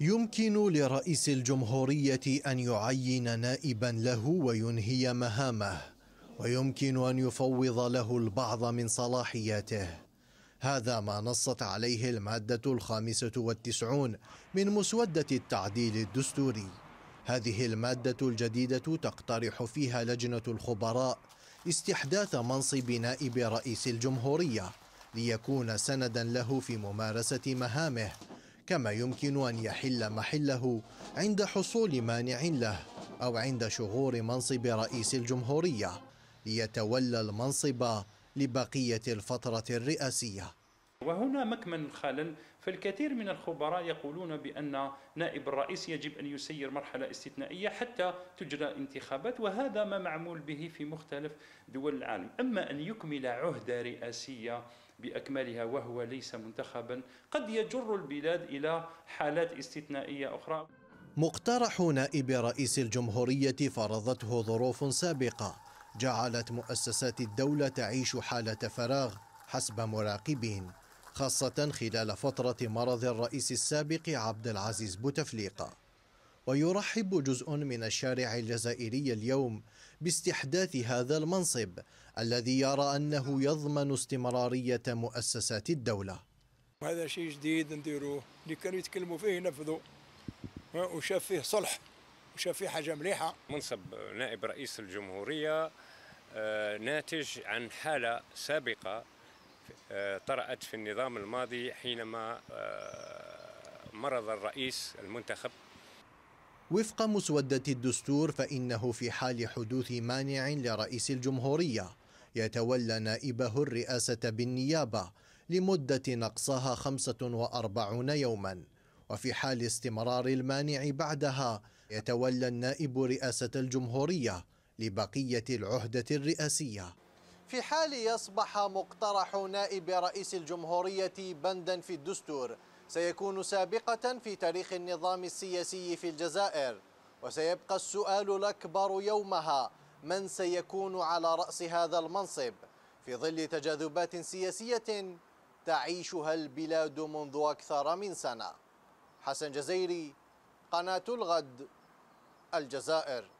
يمكن لرئيس الجمهورية أن يعين نائبا له وينهي مهامه ويمكن أن يفوض له البعض من صلاحياته هذا ما نصت عليه المادة الخامسة والتسعون من مسودة التعديل الدستوري هذه المادة الجديدة تقترح فيها لجنة الخبراء استحداث منصب نائب رئيس الجمهورية ليكون سندا له في ممارسة مهامه كما يمكن أن يحل محله عند حصول مانع له أو عند شغور منصب رئيس الجمهورية ليتولى المنصب لبقية الفترة الرئاسية وهنا مكمن الخلل فالكثير من الخبراء يقولون بأن نائب الرئيس يجب أن يسير مرحلة استثنائية حتى تجرى انتخابات وهذا ما معمول به في مختلف دول العالم أما أن يكمل عهدة رئاسية بأكملها وهو ليس منتخبا قد يجر البلاد إلى حالات استثنائية أخرى مقترح نائب رئيس الجمهورية فرضته ظروف سابقة جعلت مؤسسات الدولة تعيش حالة فراغ حسب مراقبين خاصة خلال فترة مرض الرئيس السابق عبد العزيز بوتفليقة ويرحب جزء من الشارع الجزائري اليوم باستحداث هذا المنصب الذي يرى أنه يضمن استمرارية مؤسسات الدولة هذا شيء جديد نديروه اللي كانوا يتكلموا فيه ينفذوا وشاف فيه صلح وشاف فيه حاجه مليحه منصب نائب رئيس الجمهوريه آه، ناتج عن حاله سابقه آه، طرأت في النظام الماضي حينما آه، مرض الرئيس المنتخب وفق مسودة الدستور فإنه في حال حدوث مانع لرئيس الجمهورية يتولى نائبه الرئاسة بالنيابة لمدة نقصها 45 يوما وفي حال استمرار المانع بعدها يتولى النائب رئاسة الجمهورية لبقية العهدة الرئاسية في حال يصبح مقترح نائب رئيس الجمهورية بندا في الدستور سيكون سابقة في تاريخ النظام السياسي في الجزائر وسيبقى السؤال الأكبر يومها من سيكون على رأس هذا المنصب في ظل تجاذبات سياسية تعيشها البلاد منذ أكثر من سنة حسن جزيري قناة الغد الجزائر